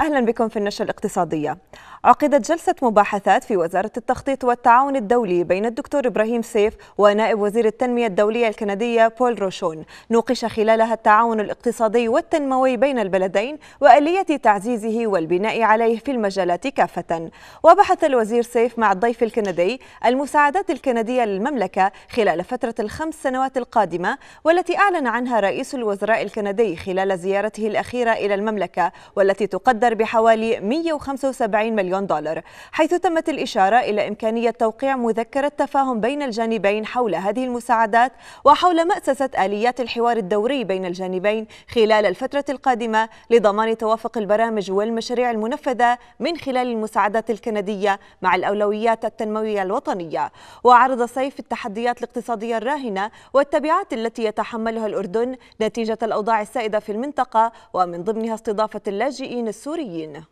أهلا بكم في النشرة الاقتصادية عقدت جلسة مباحثات في وزارة التخطيط والتعاون الدولي بين الدكتور إبراهيم سيف ونائب وزير التنمية الدولية الكندية بول روشون نوقش خلالها التعاون الاقتصادي والتنموي بين البلدين وآلية تعزيزه والبناء عليه في المجالات كافة وبحث الوزير سيف مع الضيف الكندي المساعدات الكندية للمملكة خلال فترة الخمس سنوات القادمة والتي أعلن عنها رئيس الوزراء الكندي خلال زيارته الأخيرة إلى المملكة والتي تقدر أكثر بحوالي 175 مليون دولار حيث تمت الإشارة إلى إمكانية توقيع مذكرة تفاهم بين الجانبين حول هذه المساعدات وحول مأسسة آليات الحوار الدوري بين الجانبين خلال الفترة القادمة لضمان توافق البرامج والمشاريع المنفذة من خلال المساعدات الكندية مع الأولويات التنموية الوطنية وعرض صيف التحديات الاقتصادية الراهنة والتبعات التي يتحملها الأردن نتيجة الأوضاع السائدة في المنطقة ومن ضمنها استضافة اللاجئين السوريين ah you n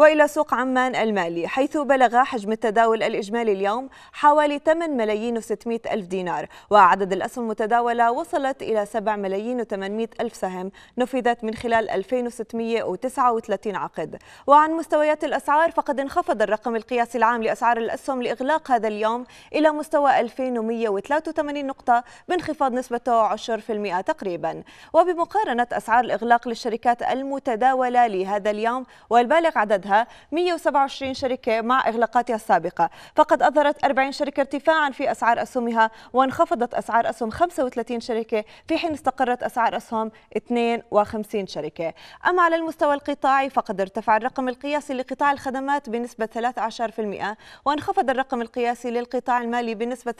وإلى سوق عمان المالي حيث بلغ حجم التداول الإجمالي اليوم حوالي 8 ملايين و600 ألف دينار وعدد الأسهم المتداولة وصلت إلى 7 ملايين و800 ألف سهم نفذت من خلال 2639 عقد وعن مستويات الأسعار فقد انخفض الرقم القياسي العام لأسعار الأسهم لإغلاق هذا اليوم إلى مستوى 2183 نقطة بانخفاض نسبته 10% تقريبا وبمقارنة أسعار الإغلاق للشركات المتداولة لهذا اليوم والبالغ عددها عددها 127 شركة مع إغلاقاتها السابقة فقد أظهرت 40 شركة ارتفاعا في أسعار أسهمها وانخفضت أسعار أسهم 35 شركة في حين استقرت أسعار أسهم 52 شركة أما على المستوى القطاعي فقد ارتفع الرقم القياسي لقطاع الخدمات بنسبة 13% وانخفض الرقم القياسي للقطاع المالي بنسبة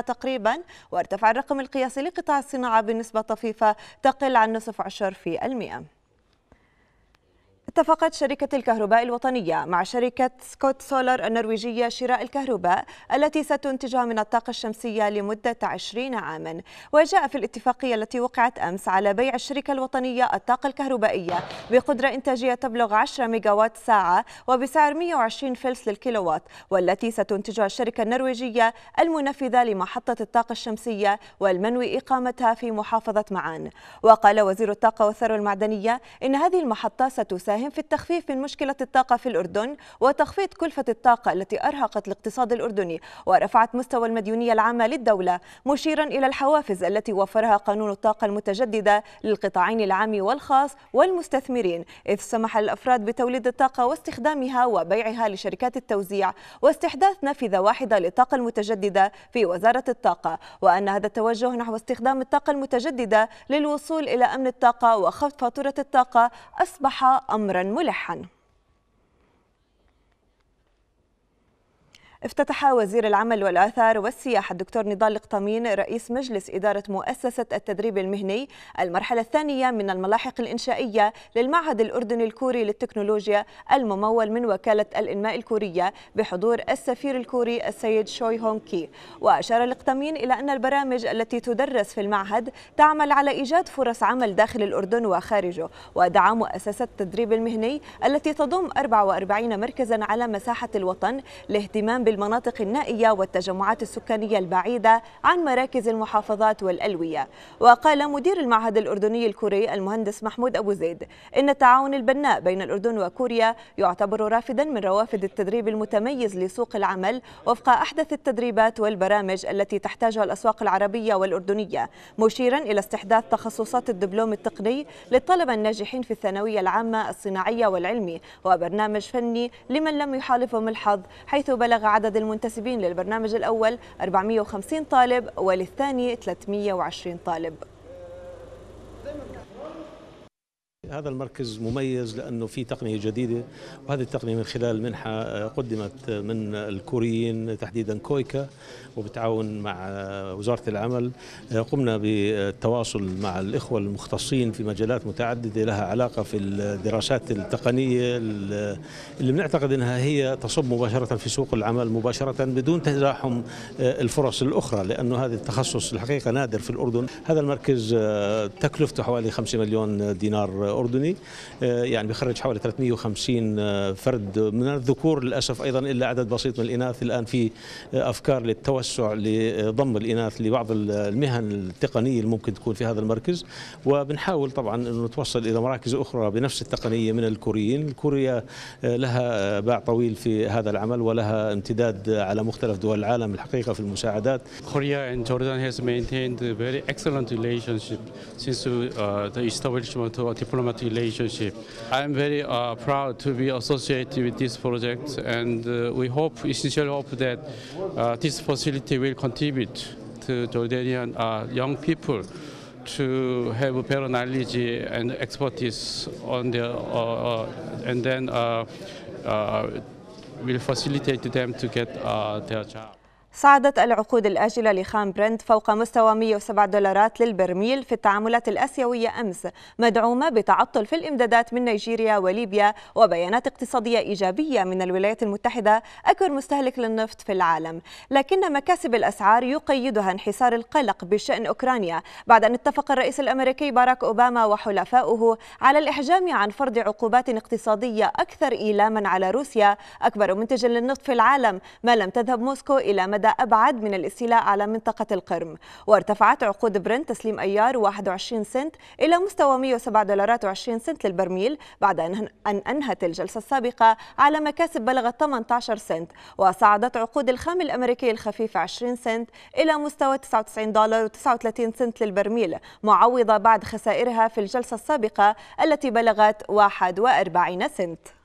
13% تقريبا وارتفع الرقم القياسي لقطاع الصناعة بنسبة طفيفة تقل عن نصف عشر في المئة اتفقت شركة الكهرباء الوطنية مع شركة سكوت سولار النرويجية شراء الكهرباء التي ستنتجها من الطاقة الشمسية لمدة 20 عاما وجاء في الاتفاقية التي وقعت أمس على بيع الشركة الوطنية الطاقة الكهربائية بقدرة إنتاجية تبلغ 10 ميجاوات ساعة وبسعر 120 فلس للكيلووات والتي ستنتجها الشركة النرويجية المنفذة لمحطة الطاقة الشمسية والمنوي إقامتها في محافظة معان وقال وزير الطاقة والثروة المعدنية إن هذه المحطة ستساهم دورهم في التخفيف من مشكلة الطاقة في الأردن وتخفيض كلفة الطاقة التي أرهقت الاقتصاد الأردني ورفعت مستوى المديونية العامة للدولة مشيرا إلى الحوافز التي وفرها قانون الطاقة المتجددة للقطاعين العام والخاص والمستثمرين إذ سمح للأفراد بتوليد الطاقة واستخدامها وبيعها لشركات التوزيع واستحداث نافذة واحدة للطاقة المتجددة في وزارة الطاقة وأن هذا التوجه نحو استخدام الطاقة المتجددة للوصول إلى أمن الطاقة وخفض فاتورة الطاقة أصبح أمر أمرا ملحا افتتح وزير العمل والآثار والسياحة الدكتور نضال القطمين رئيس مجلس إدارة مؤسسة التدريب المهني المرحلة الثانية من الملاحق الإنشائية للمعهد الأردني الكوري للتكنولوجيا الممول من وكالة الإنماء الكورية بحضور السفير الكوري السيد شوي هونغ كي وأشار القطامين إلى أن البرامج التي تدرس في المعهد تعمل على إيجاد فرص عمل داخل الأردن وخارجه ودعا مؤسسة التدريب المهني التي تضم 44 مركزا على مساحة الوطن لاهتمام بالمناطق النائية والتجمعات السكانية البعيدة عن مراكز المحافظات والألوية وقال مدير المعهد الأردني الكوري المهندس محمود أبو زيد إن التعاون البناء بين الأردن وكوريا يعتبر رافدا من روافد التدريب المتميز لسوق العمل وفق أحدث التدريبات والبرامج التي تحتاجها الأسواق العربية والأردنية مشيرا إلى استحداث تخصصات الدبلوم التقني للطلبة الناجحين في الثانوية العامة الصناعية والعلمي وبرنامج فني لمن لم يحالفهم الحظ حيث بلغ عدد المنتسبين للبرنامج الأول 450 طالب وللثاني 320 طالب هذا المركز مميز لأنه في تقنية جديدة وهذه التقنية من خلال منحة آه، قدمت آه، من الكوريين تحديدا كويكا وبتعاون مع آه، وزارة العمل قمنا بالتواصل مع الإخوة المختصين في مجالات متعددة لها علاقة في الدراسات التقنية اللي بنعتقد أنها هي تصب مباشرة في سوق العمل مباشرة بدون تزاحم الفرص الأخرى لأنه هذا التخصص الحقيقة نادر في الأردن هذا المركز تكلفته حوالي 5 مليون دينار اردني آه، يعني بيخرج حوالي 350 آه، فرد من الذكور للاسف ايضا الا عدد بسيط من الاناث الان في آه، افكار للتوسع لضم الاناث لبعض المهن التقنيه اللي ممكن تكون في هذا المركز وبنحاول طبعا انه نتوصل الى مراكز اخرى بنفس التقنيه من الكوريين، كوريا لها باع طويل في هذا العمل ولها امتداد على مختلف دول العالم الحقيقه في المساعدات. كوريا and Jordan has maintained very excellent relationship since uh, the establishment of diplomatic diplomatic relationship. I'm very uh, proud to be associated with this project, and uh, we hope, essentially hope that uh, this facility will contribute to Jordanian uh, young people to have a better knowledge and expertise on their, uh, uh, and then will facilitate them to get their job. صعدت العقود الآجلة لخام برنت فوق مستوى 107 دولارات للبرميل في التعاملات الأسيوية أمس مدعومة بتعطل في الإمدادات من نيجيريا وليبيا وبيانات اقتصادية إيجابية من الولايات المتحدة أكبر مستهلك للنفط في العالم لكن مكاسب الأسعار يقيدها انحسار القلق بشأن أوكرانيا بعد أن اتفق الرئيس الأمريكي باراك أوباما وحلفاؤه على الإحجام عن فرض عقوبات اقتصادية أكثر إيلاما على روسيا أكبر منتج للنفط في العالم ما لم تذهب موسكو إلى مدى أبعد من الاستيلاء على منطقة القرم وارتفعت عقود برنت تسليم أيار 21 سنت إلى مستوى 107 دولارات و20 سنت للبرميل بعد أن أنهت الجلسة السابقة على مكاسب بلغت 18 سنت وصعدت عقود الخام الأمريكي الخفيف 20 سنت إلى مستوى 99 دولار و39 سنت للبرميل معوضة بعد خسائرها في الجلسة السابقة التي بلغت 41 سنت